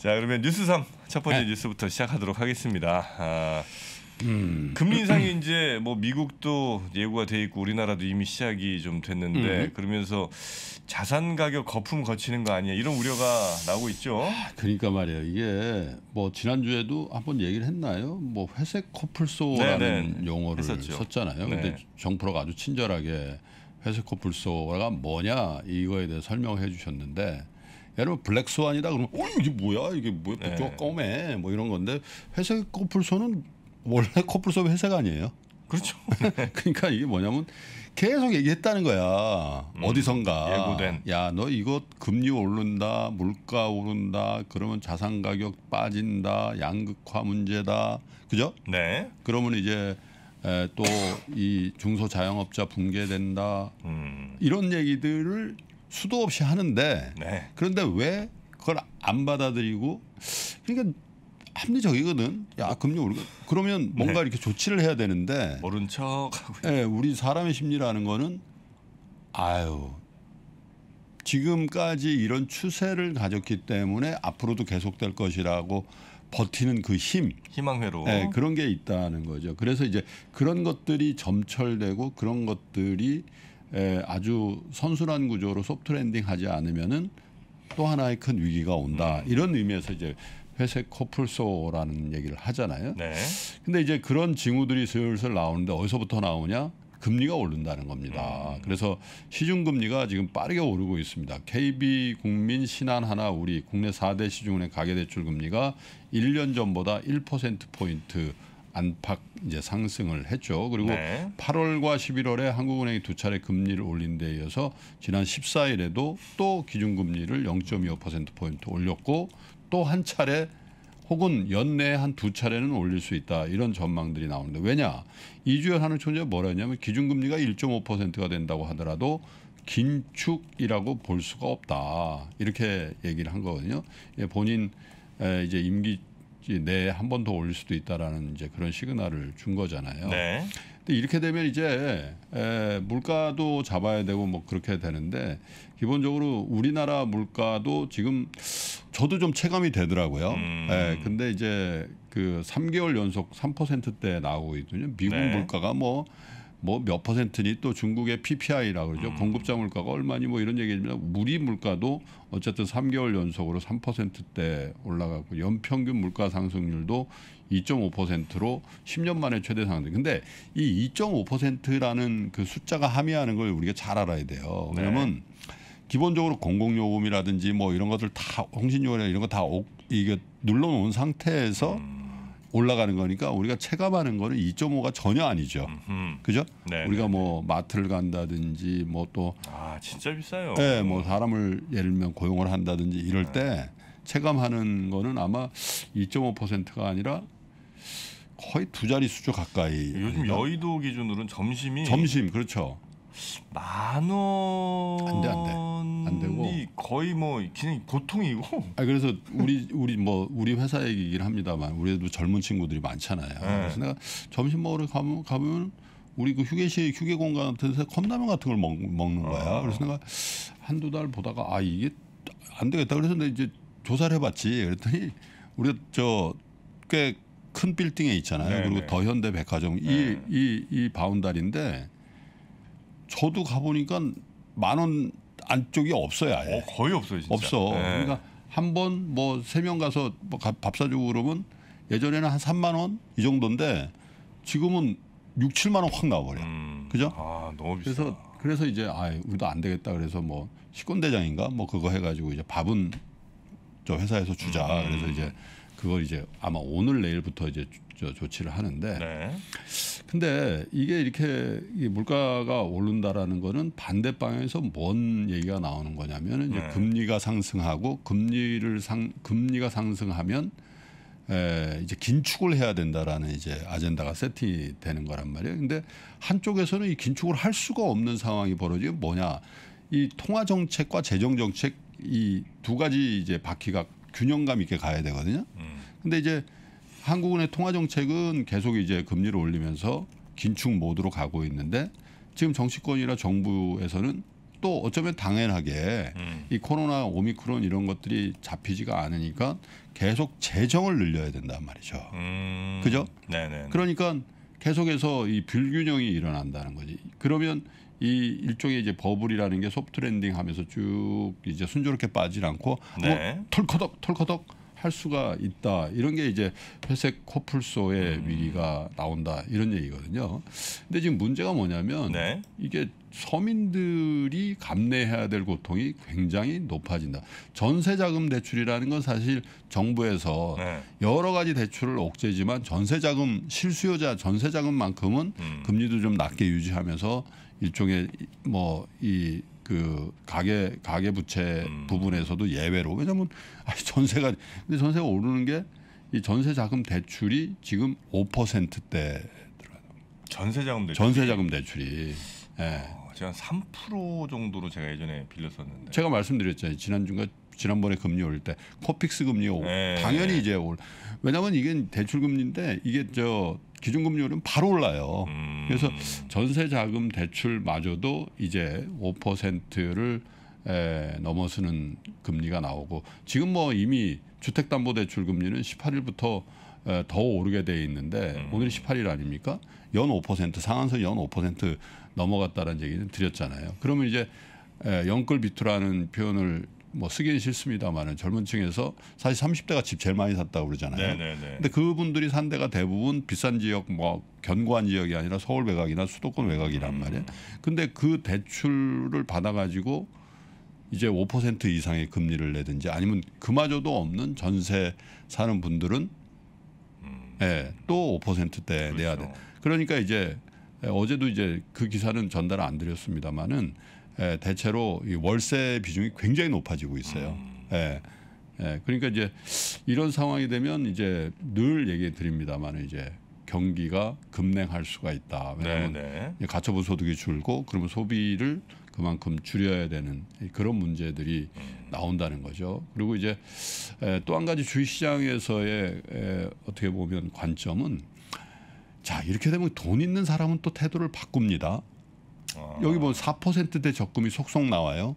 자 그러면 뉴스 3첫 번째 네. 뉴스부터 시작하도록 하겠습니다. 아, 음. 금리 인상이 이제 뭐 미국도 예고가 돼 있고 우리나라도 이미 시작이 좀 됐는데 음. 그러면서 자산 가격 거품 거치는 거 아니야 이런 우려가 나오고 있죠. 아, 그러니까 말이에요 이게 뭐 지난 주에도 한 번 얘기를 했나요? 뭐 회색 코뿔소라는 네네. 용어를 했었죠. 썼잖아요. 네. 근데 정프로가 아주 친절하게 회색 코뿔소가 뭐냐 이거에 대해 설명해 주셨는데. 여러분 블랙스완이다 그러면 어 이게 뭐야 이게 뭐야 복조가 네. 뭐 이런 건데 회색 코뿔소는 원래 코뿔소 회색 아니에요? 그렇죠. 그러니까 이게 뭐냐면 계속 얘기했다는 거야. 음, 어디선가 예고된. 야너 이거 금리 오른다, 물가 오른다, 그러면 자산 가격 빠진다, 양극화 문제다, 그죠? 네. 그러면 이제 또 이 중소자영업자 붕괴된다 음. 이런 얘기들을 수도 없이 하는데 네. 그런데 왜 그걸 안 받아들이고 그러니까 합리적이거든. 야 금리 오 그러면 뭔가 네. 이렇게 조치를 해야 되는데 모른 척하고. 예, 우리 사람의 심리라는 거는 아유 지금까지 이런 추세를 가졌기 때문에 앞으로도 계속될 것이라고 버티는 그 힘, 희망회로 예, 그런 게 있다는 거죠. 그래서 이제 그런 것들이 점철되고 그런 것들이 에, 예, 아주 선순환 구조로 소프트 랜딩하지 않으면은 또 하나의 큰 위기가 온다 음. 이런 의미에서 이제 회색 코뿔소라는 얘기를 하잖아요. 네. 근데 이제 그런 징후들이 슬슬 나오는데 어디서부터 나오냐? 금리가 오른다는 겁니다. 음. 그래서 시중 금리가 지금 빠르게 오르고 있습니다. KB 국민 신한 하나 우리 국내 4대 시중은행 가계 대출 금리가 1년 전보다 1% 포인트 안팎 이제 상승을 했죠. 그리고 네. 8월과 11월에 한국은행이 두 차례 금리를 올린 데 이어서 지난 14일에도 또 기준금리를 0.25%포인트 올렸고 또 한 차례 혹은 연내에 한 두 차례는 올릴 수 있다 이런 전망들이 나오는데 왜냐 이주열 하는 총재가 뭐라 했냐면 기준금리가 1.5%가 된다고 하더라도 긴축이라고 볼 수가 없다 이렇게 얘기를 한 거거든요. 예, 본인 이제 임기 이주 내에 한번 더 올릴 수도 있다라는 이제 그런 시그널을 준 거잖아요. 네. 근데 이렇게 되면 이제 에, 물가도 잡아야 되고 뭐 그렇게 되는데 기본적으로 우리나라 물가도 지금 저도 좀 체감이 되더라고요. 음. 에, 근데 이제 그 3개월 연속 3%대 나오고 있거든요. 미국 네. 물가가 뭐 뭐몇 퍼센트니 또 중국의 PPI라고 그러죠. 음. 공급자 물가가 얼마니 뭐 이런 얘기입니다 우리 물가도 어쨌든 3개월 연속으로 3%대 올라가고 연평균 물가 상승률도 2.5%로 10년 만에 최대 상승. 근데 이 2.5%라는 그 숫자가 함의하는 걸 우리가 잘 알아야 돼요. 네. 왜냐면 네. 기본적으로 공공요금이라든지 뭐 이런 것들 다 홍신요금이나 이런 거 다 이게 눌러놓은 상태에서 음. 올라가는 거니까 우리가 체감하는 거는 2.5가 전혀 아니죠. 음흠. 그죠? 네네. 우리가 네, 뭐 네. 마트를 간다든지 뭐 또 아, 진짜 비싸요. 네, 뭐 사람을 예를 들면 고용을 한다든지 이럴 네. 때 체감하는 거는 아마 2.5%가 아니라 거의 두 자리 수조 가까이. 요즘 여의도 기준으로는 점심이 점심 그렇죠. 만 원. 안 돼, 안 돼. 안 되고. 거의 뭐 그냥 보통이고. 아 그래서 우리 우리 뭐 우리 회사 얘기긴 합니다만 우리도 젊은 친구들이 많잖아요. 네. 그래서 내가 점심 먹으러 가면 가면 우리 그 휴게실 휴게 공간 같은 데서 컵라면 같은 걸 먹, 먹는 거야. 아. 그래서 내가 한두 달 보다가 아 이게 안 되겠다. 그래서 내가 이제 조사를 해봤지. 그랬더니 우리 저 꽤 큰 빌딩에 있잖아요. 네네. 그리고 네. 더현대 백화점 이 이이 네. 바운다리인데 저도 가보니까 만 원 안쪽이 없어요. 아예. 어, 거의 없어요. 진짜. 없어. 네. 그러니까 한 번 뭐 세 명 가서 뭐 밥 사주고 그러면 예전에는 한 3만 원 이 정도인데 지금은 6, 7만 원 확 나와버려. 음. 그죠? 아 너무 비싸. 그래서 그래서 이제 아 우리도 안 되겠다 그래서 뭐 식권대장인가 뭐 그거 해가지고 이제 밥은 저 회사에서 주자. 음. 그래서 이제 그걸 이제 아마 오늘 내일부터 이제 저 조치를 하는데 네. 근데 이게 이렇게 물가가 오른다라는 거는 반대 방향에서 뭔 얘기가 나오는 거냐면 이제 네. 금리가 상승하고 금리를 상 금리가 상승하면 에, 이제 긴축을 해야 된다라는 이제 아젠다가 세팅되는 이 거란 말이에요. 근데 한쪽에서는 이 긴축을 할 수가 없는 상황이 벌어지고 뭐냐 이 통화 정책과 재정 정책 이 두 가지 이제 바퀴가 균형감 있게 가야 되거든요. 음. 근데 이제 한국은의 통화 정책은 계속 이제 금리를 올리면서 긴축 모드로 가고 있는데 지금 정치권이나 정부에서는 또 어쩌면 당연하게 음. 이 코로나 오미크론 이런 것들이 잡히지가 않으니까 계속 재정을 늘려야 된단 말이죠. 음. 그죠? 네네. 그러니까 계속해서 이 불균형이 일어난다는 거지. 그러면 이 일종의 이제 버블이라는 게 소프트 랜딩 하면서 쭉 이제 순조롭게 빠지지 않고 어, 네. 어, 털커덕 털커덕 할 수가 있다. 이런 게 이제 회색 코뿔소의 음. 위기가 나온다. 이런 얘기거든요. 근데 지금 문제가 뭐냐면 네. 이게 서민들이 감내해야 될 고통이 굉장히 높아진다. 전세자금 대출이라는 건 사실 정부에서 네. 여러 가지 대출을 억제지만 전세자금 실수요자 전세자금만큼은 음. 금리도 좀 낮게 유지하면서 일종의 뭐이 뭐그 가계 가계 부채 음. 부분에서도 예외로 왜냐면 아니 전세가 근데 전세가 오르는 게 이 전세 자금 대출이 지금 5%대 들어요. 전세 자금 대출. 전세 자금 대출이 예. 어, 제가 한3% 정도로 제가 예전에 빌렸었는데. 제가 말씀드렸잖아요. 지난주가 지난번에 금리 올릴 때 코픽스 금리 오 네. 당연히 이제 올왜냐면 이게 대출 금리인데 이게 저 기준금리율은 바로 올라요. 음. 그래서 전세자금 대출마저도 이제 5%를 에, 넘어서는 금리가 나오고 지금 뭐 이미 주택담보대출 금리는 18일부터 에, 더 오르게 돼 있는데 음. 오늘이 18일 아닙니까? 연 5% 상한선 연 5% 넘어갔다는 얘기는 드렸잖아요. 그러면 이제 에, 영끌 비투라는 표현을 뭐 쓰긴 싫습니다만은 젊은 층에서 사실 30대가 집 제일 많이 샀다고 그러잖아요. 네네네. 네, 네. 근데 그분들이 산 데가 대부분 비싼 지역 뭐 견고한 지역이 아니라 서울 외곽이나 수도권 외곽이란 음. 말이에요. 근데 그 대출을 받아 가지고 이제 5% 이상의 금리를 내든지 아니면 그마저도 없는 전세 사는 분들은 음. 예, 또 5%대 그렇죠. 내야 돼. 그렇죠. 그러니까 이제 어제도 이제 그 기사는 전달 안 드렸습니다만은 예, 대체로 이 월세 비중이 굉장히 높아지고 있어요. 음. 예. 예, 그러니까 이제 이런 상황이 되면 이제 늘 얘기해 드립니다만 이제 경기가 급냉할 수가 있다. 왜냐하면 네, 네. 가처분 소득이 줄고 그러면 소비를 그만큼 줄여야 되는 그런 문제들이 음. 나온다는 거죠. 그리고 이제 예, 또한 가지 주식 시장에서의 예, 어떻게 보면 관점은 자 이렇게 되면 돈 있는 사람은 또 태도를 바꿉니다. 어. 여기 보면 4%대 적금이 속속 나와요.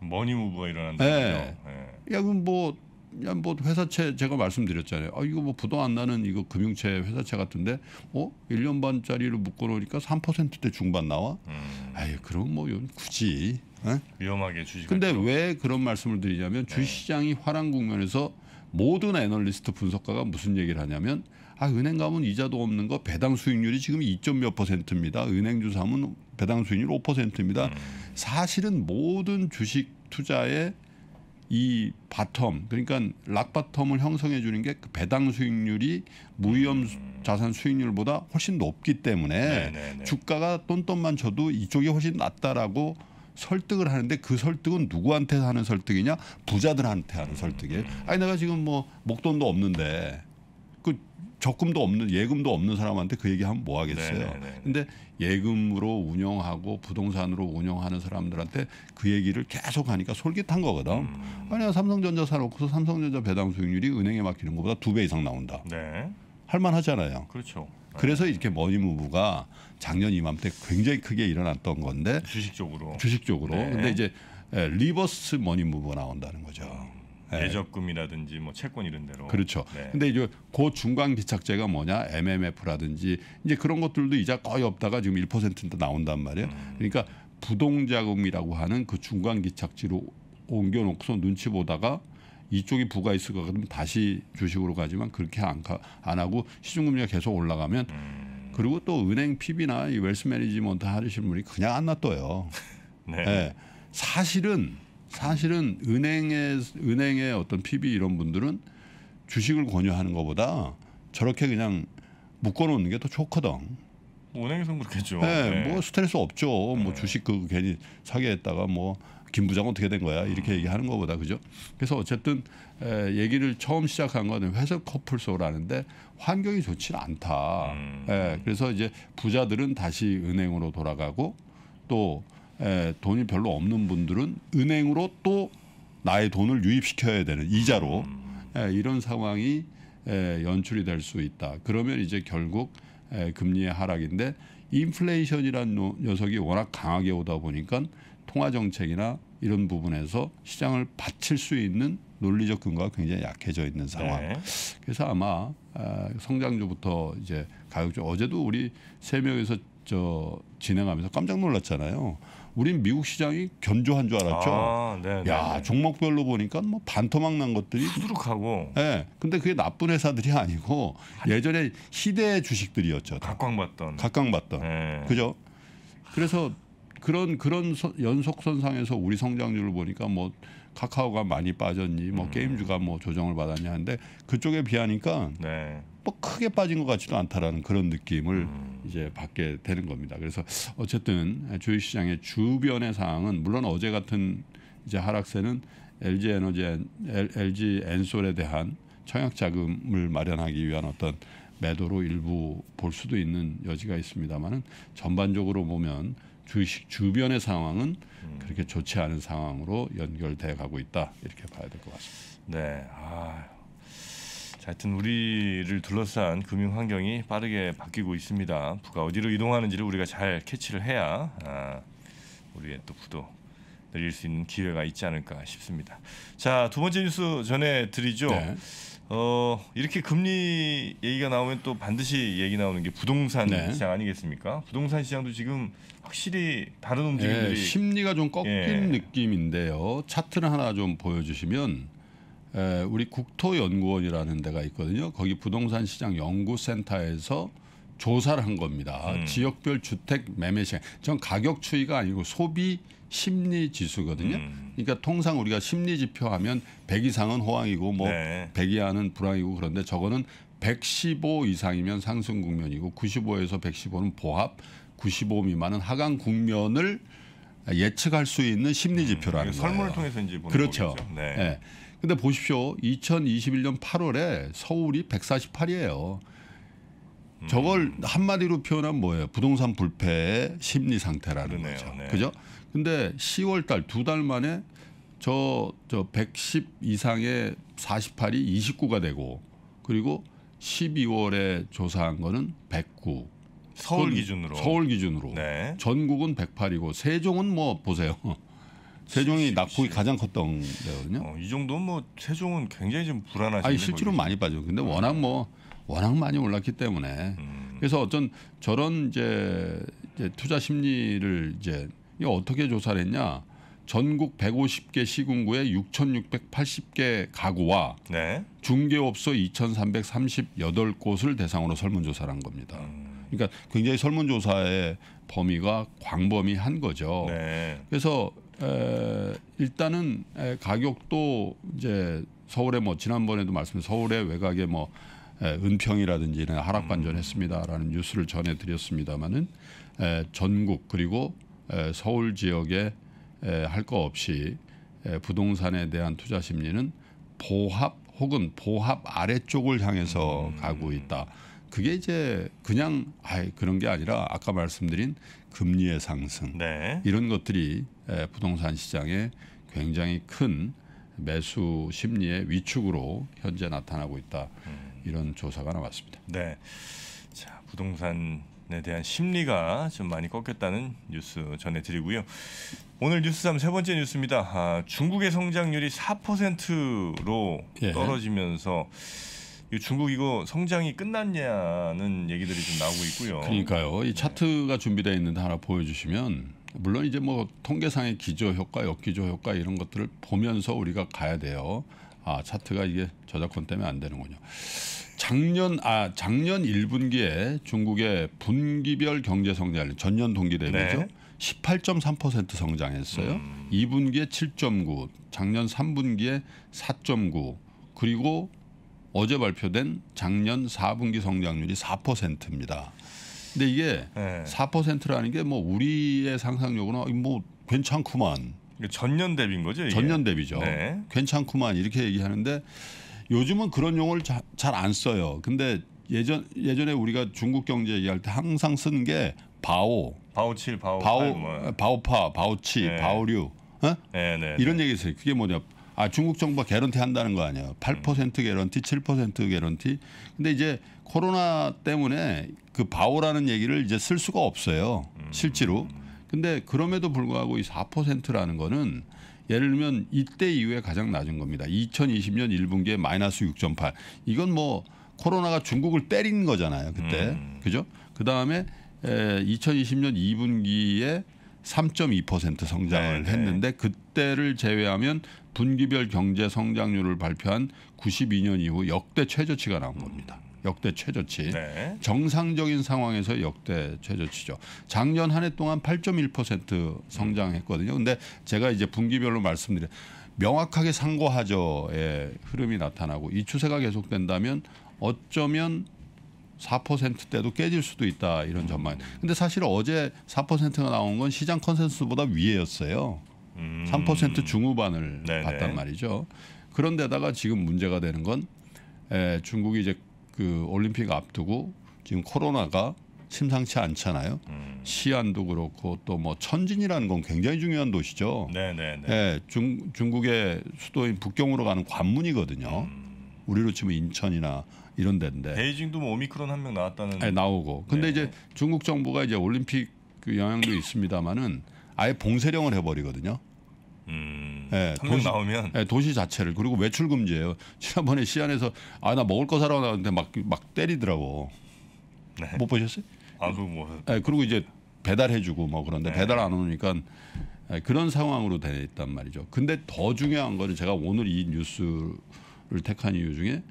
머니 무브가 일어난다. 예. 네. 야 그럼 뭐, 야, 뭐 회사채 제가 말씀드렸잖아요. 아 이거 뭐 부도 안 나는 이거 금융채 회사채 같은데, 어 1년 반짜리로 묶어놓으니까 3%대 중반 나와. 음. 아유 그럼 뭐 이건 굳이. 에? 예? 위험하게 주식. 근데 왜 그런 말씀을 드리냐면 네. 주시장이 화랑 국면에서 모든 애널리스트 분석가가 무슨 얘기를 하냐면 아 은행 가면 이자도 없는 거 배당 수익률이 지금 2.몇 퍼센트입니다. 은행 주사면 배당 수익률 5%입니다. 음. 사실은 모든 주식 투자의 이 바텀 그러니까 락 바텀을 형성해 주는 게 그 배당 수익률이 무위험 음. 자산 수익률보다 훨씬 높기 때문에 네네네. 네, 네. 주가가 똔똔만 쳐도 이쪽이 훨씬 낫다라고 설득을 하는데 그 설득은 누구한테 하는 설득이냐? 부자들한테 하는 음. 설득이에요. 아니 내가 지금 뭐 목돈도 없는데 그 적금도 없는 예금도 없는 사람한테 그 얘기하면 뭐 하겠어요. 네네네. 네, 네, 네. 근데 예금으로 운영하고 부동산으로 운영하는 사람들한테 그 얘기를 계속 하니까 솔깃한 거거든. 음. 아니야 삼성전자 사놓고서 삼성전자 배당 수익률이 은행에 맡기는 것보다 두 배 이상 나온다. 네. 할만하잖아요. 그렇죠. 그래서 이렇게 머니무브가 작년 이맘때 굉장히 크게 일어났던 건데 주식 적으로 주식 쪽으로 네. 근데 이제 예, 리버스 머니무브가 나온다는 거죠. 음. 예적금이라든지 뭐 채권 이런 데로 그렇죠. 네. 근데 이제 고 중간 기착제가 뭐냐 MMF라든지 이제 그런 것들도 이자 거의 없다가 지금 1%도 나온단 말이에요. 음. 그러니까 부동자금이라고 하는 그 중간 기착지로 옮겨놓고서 눈치 보다가 이쪽이 부가 있을 거 같으면 다시 주식으로 가지만 그렇게 안, 가, 안 하고 시중금리가 계속 올라가면 음. 그리고 또 은행 PB나 이 웰스 매니지먼트 하시는 분이 그냥 안 놔둬요. 네. 네. 사실은 사실은 은행의 은행의 어떤 PB 이런 분들은 주식을 권유하는 것보다 저렇게 그냥 묶어놓는 게 더 좋거든. 뭐 은행에서는 그렇겠죠. 네, 네, 뭐 스트레스 없죠. 네. 뭐 음. 주식 그 괜히 사게 했다가 뭐김 부장 어떻게 된 거야 이렇게 음. 얘기하는 거보다 그죠? 그래서 어쨌든 에, 얘기를 처음 시작한 거는 회색 커플소라는데 환경이 좋지 않다. 음. 에, 그래서 이제 부자들은 다시 은행으로 돌아가고 또 에, 돈이 별로 없는 분들은 은행으로 또 나의 돈을 유입시켜야 되는 이자로 음. 에, 이런 상황이 에, 연출이 될 수 있다. 그러면 이제 결국 에, 금리의 하락인데 인플레이션이라는 녀석이 워낙 강하게 오다 보니까 통화 정책이나 이런 부분에서 시장을 바칠 수 있는 논리적 근거가 굉장히 약해져 있는 상황. 네. 그래서 아마 아, 성장주부터 이제 가격주 어제도 우리 세 명에서 저 진행하면서 깜짝 놀랐잖아요. 우린 미국 시장이 견조한 줄 알았죠. 아, 네, 네, 야 네. 종목별로 보니까 뭐 반토막 난 것들이 수두룩하고. 예. 네, 근데 그게 나쁜 회사들이 아니고 예전에 시대 주식들이었죠. 각광받던. 각광받던. 네. 그죠? 그래서 그런 그런 소, 연속 선상에서 우리 성장률을 보니까 뭐 카카오가 많이 빠졌니 뭐 음. 게임주가 뭐 조정을 받았냐 하는데 그쪽에 비하니까 네. 뭐 크게 빠진 것 같지도 않다라는 그런 느낌을 음. 이제 받게 되는 겁니다. 그래서 어쨌든 주식 시장의 주변의 상황은 물론 어제 같은 이제 하락세는 LG 에너지 LG 엔솔에 대한 청약 자금을 마련하기 위한 어떤 매도로 일부 볼 수도 있는 여지가 있습니다만은 전반적으로 보면 주식 주변의 상황은 그렇게 좋지 않은 상황으로 연결돼 가고 있다 이렇게 봐야 될 것 같습니다. 네. 아. 하여튼 우리를 둘러싼 금융 환경이 빠르게 바뀌고 있습니다. 부가 어디로 이동하는지를 우리가 잘 캐치를 해야 아, 우리의 또 부도 늘릴 수 있는 기회가 있지 않을까 싶습니다. 자, 두 번째 뉴스 전해 드리죠. 네. 어 이렇게 금리 얘기가 나오면 또 반드시 얘기 나오는 게 부동산 네. 시장 아니겠습니까? 부동산 시장도 지금 확실히 다른 예, 움직임들이 예, 심리가 좀 꺾인 예. 느낌인데요. 차트를 하나 좀 보여주시면 에, 우리 국토연구원이라는 데가 있거든요. 거기 부동산 시장 연구센터에서 조사를 한 겁니다. 음. 지역별 주택 매매 시장. 전 가격 추이가 아니고 소비 심리 지수거든요. 음. 그러니까 통상 우리가 심리 지표 하면 100 이상은 호황이고 뭐 네. 100 이하는 불황이고 그런데 저거는 115 이상이면 상승 국면이고 95에서 115는 보합, 95 미만은 하강 국면을 예측할 수 있는 심리 음, 지표라는 음, 거예요. 통해서 이제 보는 그렇죠. 거겠죠. 네. 네. 근데 보십시오. 2021년 8월에 서울이 148이에요. 저걸 한마디로 표현하면 뭐예요? 부동산 불패의 심리 상태라는 그러네요. 거죠. 네. 그죠? 근데 10월 달 두 달 만에 저 저 110 이상의 48이 29가 되고 그리고 12월에 조사한 거는 109. 서울 기준으로. 서울 기준으로. 네. 전국은 108이고 세종은 뭐 보세요. 세종이 낙폭이 가장 컸던 데거든요. 어, 이 정도면 뭐 세종은 굉장히 좀 불안하신 아니 실제로 많이 빠져. 근데 워낙 뭐 워낙 많이 올랐기 때문에 음. 그래서 어떤 저런 이제, 이제 투자 심리를 이제 이거 어떻게 조사를 했냐? 전국 150개 시군구에 6,680개 가구와 네. 중개업소 2,338곳을 대상으로 설문조사를 한 겁니다. 음. 그러니까 굉장히 설문조사의 범위가 광범위한 거죠. 네. 그래서 에, 일단은 에, 가격도 이제 서울에 뭐 지난번에도 말씀 서울의 외곽에 뭐 예, 은평이라든지 하락반전했습니다라는 뉴스를 전해드렸습니다마는 예, 전국 그리고 예, 서울 지역에 할 거 없이 부동산에 대한 투자 심리는 보합 혹은 보합 아래쪽을 향해서 음. 가고 있다. 그게 이제 그냥 아이 그런 게 아니라 아까 말씀드린 금리의 상승 네. 이런 것들이 부동산 시장에 굉장히 큰 매수 심리의 위축으로 현재 나타나고 있다. 음. 이런 조사가 나왔습니다. 네. 자, 부동산 에 대한 심리가 좀 많이 꺾였다는 뉴스 전해드리고요. 오늘 뉴스 삼세 번째 뉴스입니다. 아, 중국의 성장률이 4%로 예. 떨어지면서 중국 이거 성장이 끝났냐는 얘기들이 좀 나오고 있고요. 그러니까요. 이 네. 차트가 준비되어 있는데 하나 보여주시면 물론 이제 뭐 통계상의 기저 효과, 역기저 효과 이런 것들을 보면서 우리가 가야 돼요. 아 차트가 이게 저작권 때문에 안 되는군요. 작년 아 작년 1분기에 중국의 분기별 경제 성장 률 전년 동기 대비죠. 네. 18.3% 성장했어요. 음. 2분기에 7.9, 작년 3분기에 4.9, 그리고 어제 발표된 작년 4분기 성장률이 4%입니다. 근데 이게 네. 4%라는 게 뭐 우리의 상상력으로뭐 괜찮구만. 전년 대비인 거죠? 이게? 전년 대비죠. 네. 괜찮구만 이렇게 얘기하는데 요즘은 그런 용어를 잘 안 써요. 근데 예전 예전에 우리가 중국 경제 얘기할 때 항상 쓰는 게 바오, 바오칠, 바오, 바오, 바오파, 뭐. 바오치, 네. 바오류, 어? 네, 네, 네, 이런 얘기 있어요. 그게 뭐냐? 아 중국 정부가 개런티 한다는 거 아니에요. 8% 개런티, 7% 개런티. 근데 이제 코로나 때문에 그 바오라는 얘기를 이제 쓸 수가 없어요. 실제로. 근데 그럼에도 불구하고 이 4%라는 거는 예를 들면 이때 이후에 가장 낮은 겁니다. 2020년 1분기에 마이너스 6.8. 이건 뭐 코로나가 중국을 때린 거잖아요. 그때. 음. 그죠? 그 다음에 2020년 2분기에 3.2% 성장을 네, 네 했는데 그때를 제외하면 분기별 경제 성장률을 발표한 92년 이후 역대 최저치가 나온 음. 겁니다. 역대 최저치. 네. 정상적인 상황에서 역대 최저치죠. 작년 한 해 동안 8.1% 성장했거든요. 근데 제가 이제 분기별로 말씀드려 명확하게 상고하죠의 흐름이 나타나고 이 추세가 계속된다면 어쩌면 4%대도 깨질 수도 있다 이런 전망. 근데 사실 어제 4%가 나온 건 시장 컨센서스보다 위에였어요. 3% 음. 중후반을 네네. 봤단 말이죠. 그런데다가 지금 문제가 되는 건 에, 중국이 이제 그 올림픽 앞두고 지금 코로나가 심상치 않잖아요. 음. 시안도 그렇고 또 뭐 천진이라는 건 굉장히 중요한 도시죠. 네네네. 예, 중, 중국의 수도인 북경으로 가는 관문이거든요. 음. 우리로 치면 인천이나 이런 데인데. 베이징도 뭐 오미크론 한 명 나왔다는. 예, 나오고. 근데 네. 이제 중국 정부가 이제 올림픽 그 영향도 있습니다만은 아예 봉쇄령을 해버리거든요. 음, 예, 도시 나오면 예, 도시 자체를 그리고 외출 금지예요. 지난번에 시안에서 아 나 먹을 거 사러 나왔는데 막막 때리더라고. 네. 못 보셨어요? 아그 뭐. 예, 그리고 이제 배달해주고 뭐 그런데 네. 배달 안 오니까 예, 그런 상황으로 돼 있단 말이죠. 근데 더 중요한 거는 제가 오늘 이 뉴스를 택한 이유 중에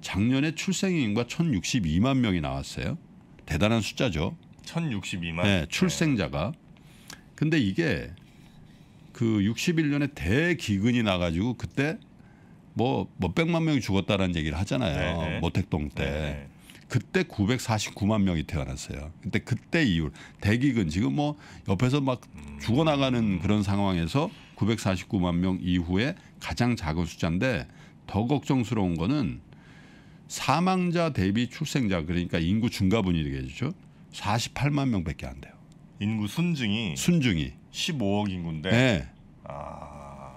작년에 출생인과 1,062만 명이 나왔어요. 대단한 숫자죠. 1,062만. 예, 네, 출생자가. 근데 이게 그 61년에 대기근이 나가지고 그때 뭐 몇백만 뭐 명이 죽었다라는 얘기를 하잖아요. 네네. 네. 모택동 때. 네네. 네. 그때 949만 명이 태어났어요. 그때 그때 이후 대기근 지금 뭐 옆에서 막 죽어나가는 음. 그런 상황에서 949만 명 이후에 가장 작은 숫자인데 더 걱정스러운 거는 사망자 대비 출생자 그러니까 인구 증가분이 되겠죠. 48만 명밖에 안 돼요. 인구 순증이 순증이 15억 인구인데 네. 아...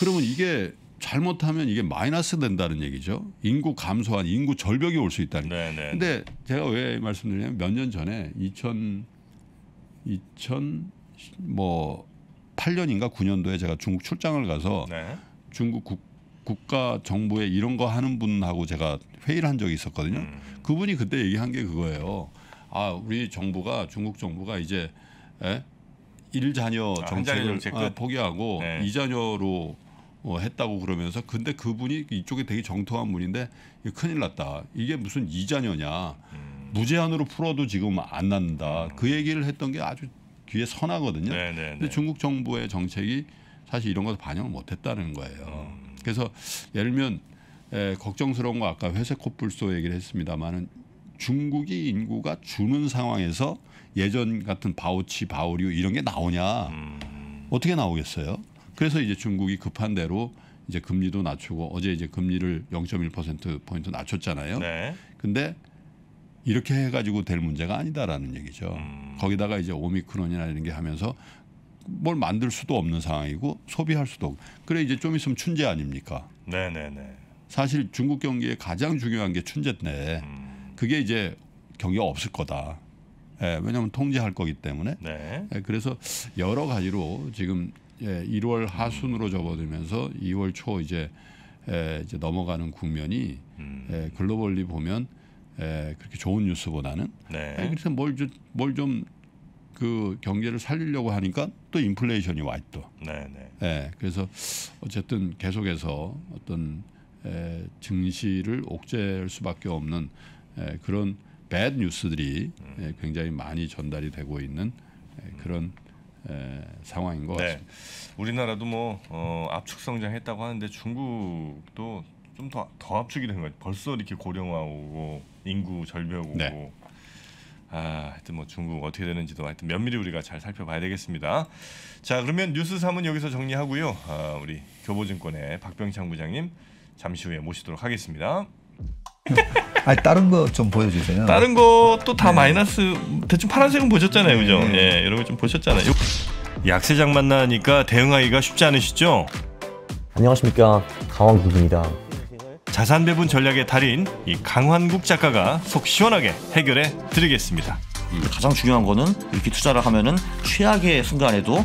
그러면 이게 잘못하면 이게 마이너스 된다는 얘기죠. 인구 감소한 인구 절벽이 올 수 있다는. 네네. 네, 근데 네. 제가 왜 말씀드리냐면 몇 년 전에 2000 2000뭐 8년인가 9년도에 제가 중국 출장을 가서 네. 중국 국, 국가 정부에 이런 거 하는 분하고 제가 회의를 한 적이 있었거든요. 음. 그분이 그때 얘기한 게 그거예요. 아, 우리 정부가 중국 정부가 이제 에? 예? 일자녀 아, 정책을 아, 아, 포기하고 네. 이자녀로 어, 했다고 그러면서 근데 그분이 이쪽에 되게 정통한 분인데 큰일 났다. 이게 무슨 이자녀냐. 음. 무제한으로 풀어도 지금 안 난다. 음. 그 얘기를 했던 게 아주 귀에 선하거든요. 네네 네, 근데 네. 중국 정부의 정책이 사실 이런 것을 반영을 못 했다는 거예요. 음. 그래서 예를 들면 에, 걱정스러운 거 아까 회색 코뿔소 얘기를 했습니다마는 중국이 인구가 주는 상황에서 예전 같은 바우치, 바우류 이런 게 나오냐 음. 어떻게 나오겠어요? 그래서 이제 중국이 급한 대로 이제 금리도 낮추고 어제 이제 금리를 0.1% 포인트 낮췄잖아요. 네. 근데 이렇게 해가지고 될 문제가 아니다라는 얘기죠. 음. 거기다가 이제 오미크론이나 이런 게 하면서 뭘 만들 수도 없는 상황이고 소비할 수도 없고. 그래 이제 좀 있으면 춘제 아닙니까? 네네네. 네, 네. 사실 중국 경기에 가장 중요한 게춘제때 음. 그게 이제 경기가 없을 거다. 예, 왜냐하면 통제할 거기 때문에. 네. 예, 그래서 여러 가지로 지금 예, 1월 하순으로 접어들면서 2월 초 이제 에, 예, 이제 넘어가는 국면이 음. 에, 예, 글로벌리 보면 에, 예, 그렇게 좋은 뉴스보다는 네. 에, 그래서 뭘 좀 그 경제를 살리려고 하니까 또 인플레이션이 와 또. 네, 네. 예, 그래서 어쨌든 계속해서 어떤 에, 증시를 옥죄할 수밖에 없는 에, 그런 bad 뉴스들이 음. 예, 굉장히 많이 전달이 되고 있는 예, 그런 에, 예, 상황인 것 네. 같습니다. 우리나라도 뭐 어, 압축 성장했다고 하는데 중국도 좀 더 더 압축이 된 거죠. 벌써 이렇게 고령화 오고 인구 절벽 오고 네. 아, 하여튼 뭐 중국 어떻게 되는지도 하여튼 면밀히 우리가 잘 살펴봐야 되겠습니다. 자, 그러면 뉴스 3은 여기서 정리하고요. 아, 우리 교보증권의 박병창 부장님 잠시 후에 모시도록 하겠습니다. 아니 다른 거 좀 보여주세요. 다른 것도 다 네. 마이너스 대충 파란색은 보셨잖아요, 그죠? 네. 네, 이런 거좀 보셨잖아요. 약세장 만나니까 대응하기가 쉽지 않으시죠? 안녕하십니까 강원국입니다. 자산 배분 전략의 달인 이 강환국 작가가 속 시원하게 해결해 드리겠습니다. 음, 가장 중요한 거는 이렇게 투자를 하면은 최악의 순간에도